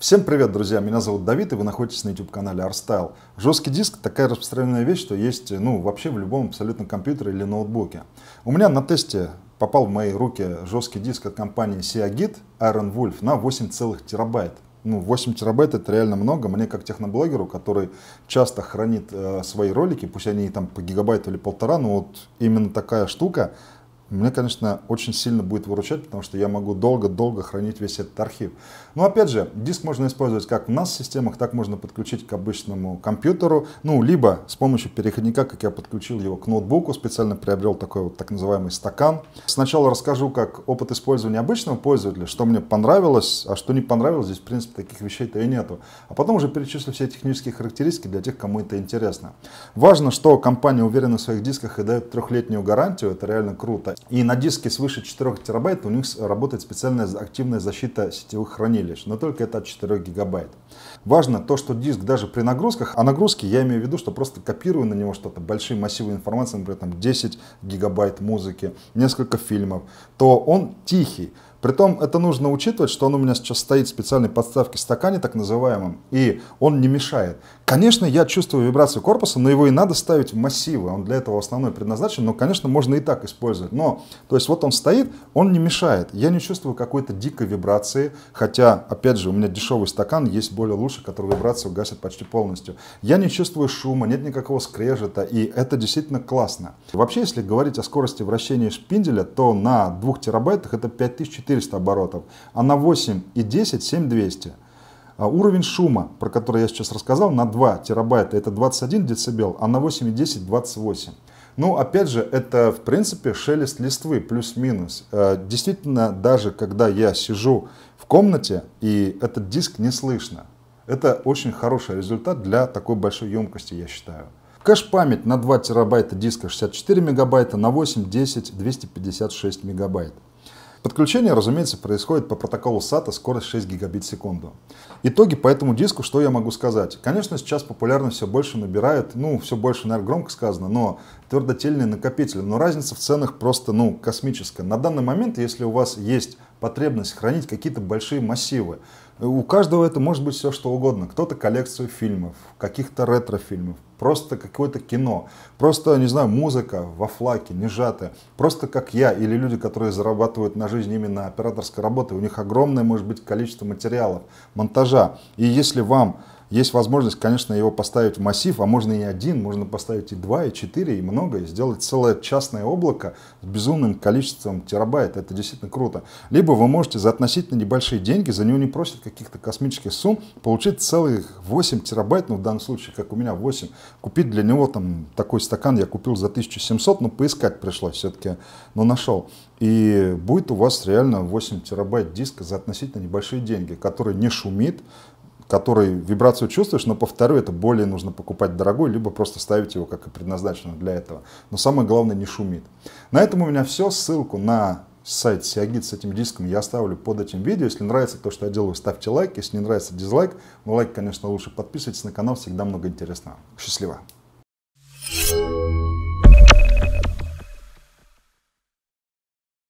Всем привет, друзья! Меня зовут Давид, и вы находитесь на YouTube-канале ArtStyle. Жесткий диск — такая распространенная вещь, что есть ну, вообще в любом абсолютно компьютере или ноутбуке. У меня на тесте попал в мои руки жесткий диск от компании Seagit Iron Wolf на 8 целых терабайт. Ну, 8 терабайт это реально много. Мне как техноблогеру, который часто хранит э, свои ролики, пусть они там по гигабайту или полтора, но вот именно такая штука — мне, конечно, очень сильно будет выручать, потому что я могу долго-долго хранить весь этот архив. Но опять же, диск можно использовать как в NAS-системах, так можно подключить к обычному компьютеру, ну, либо с помощью переходника, как я подключил его к ноутбуку, специально приобрел такой вот так называемый стакан. Сначала расскажу, как опыт использования обычного пользователя, что мне понравилось, а что не понравилось, здесь, в принципе, таких вещей-то и нету. А потом уже перечислю все технические характеристики для тех, кому это интересно. Важно, что компания уверена в своих дисках и дает трехлетнюю гарантию, это реально круто. И на диске свыше 4 терабайт у них работает специальная активная защита сетевых хранилищ, но только это от 4 гигабайт. Важно то, что диск даже при нагрузках, а нагрузки я имею в виду, что просто копирую на него что-то, большие массивы информации, например, там 10 гигабайт музыки, несколько фильмов, то он тихий. Притом это нужно учитывать, что он у меня сейчас стоит в специальной подставке стакане, так называемом, и он не мешает. Конечно, я чувствую вибрацию корпуса, но его и надо ставить в массивы, он для этого основной предназначен, но, конечно, можно и так использовать. Но, то есть вот он стоит, он не мешает, я не чувствую какой-то дикой вибрации, хотя, опять же, у меня дешевый стакан, есть более лучший, который вибрацию гасит почти полностью. Я не чувствую шума, нет никакого скрежета, и это действительно классно. Вообще, если говорить о скорости вращения шпинделя, то на 2 терабайтах это 5400 400 оборотов, а на 8 и 10 7200. А уровень шума, про который я сейчас рассказал, на 2 терабайта это 21 децибел, а на 8 и 10 28. Ну, опять же, это, в принципе, шелест листвы, плюс-минус. Э, действительно, даже когда я сижу в комнате, и этот диск не слышно. Это очень хороший результат для такой большой емкости, я считаю. Кэш-память на 2 терабайта диска 64 мегабайта, на 8, 10, 256 мегабайт. Подключение, разумеется, происходит по протоколу SATA скорость 6 гигабит в секунду. Итоги по этому диску, что я могу сказать? Конечно, сейчас популярность все больше набирает, ну, все больше, наверное, громко сказано, но твердотельные накопители. Но разница в ценах просто, ну, космическая. На данный момент, если у вас есть потребность хранить какие-то большие массивы. У каждого это может быть все что угодно. Кто-то коллекцию фильмов, каких-то ретро-фильмов, просто какое-то кино, просто, не знаю, музыка во флаке, не сжатая. Просто как я или люди, которые зарабатывают на жизнь именно операторской работой, у них огромное может быть количество материалов, монтажа. И если вам есть возможность, конечно, его поставить в массив, а можно и один, можно поставить и два, и четыре, и много, и сделать целое частное облако с безумным количеством терабайт. Это действительно круто. Либо вы можете за относительно небольшие деньги, за него не просят каких-то космических сумм, получить целых 8 терабайт, ну в данном случае, как у меня, 8. Купить для него там такой стакан я купил за 1700, но поискать пришлось все-таки, но нашел. И будет у вас реально 8 терабайт диска за относительно небольшие деньги, который не шумит, который вибрацию чувствуешь, но, повторю, это более нужно покупать дорогой, либо просто ставить его, как и предназначено для этого. Но самое главное, не шумит. На этом у меня все. Ссылку на сайт Сиагит с этим диском я оставлю под этим видео. Если нравится то, что я делаю, ставьте лайк. Если не нравится, дизлайк. Но лайк, конечно, лучше. Подписывайтесь на канал, всегда много интересного. Счастливо! Thank you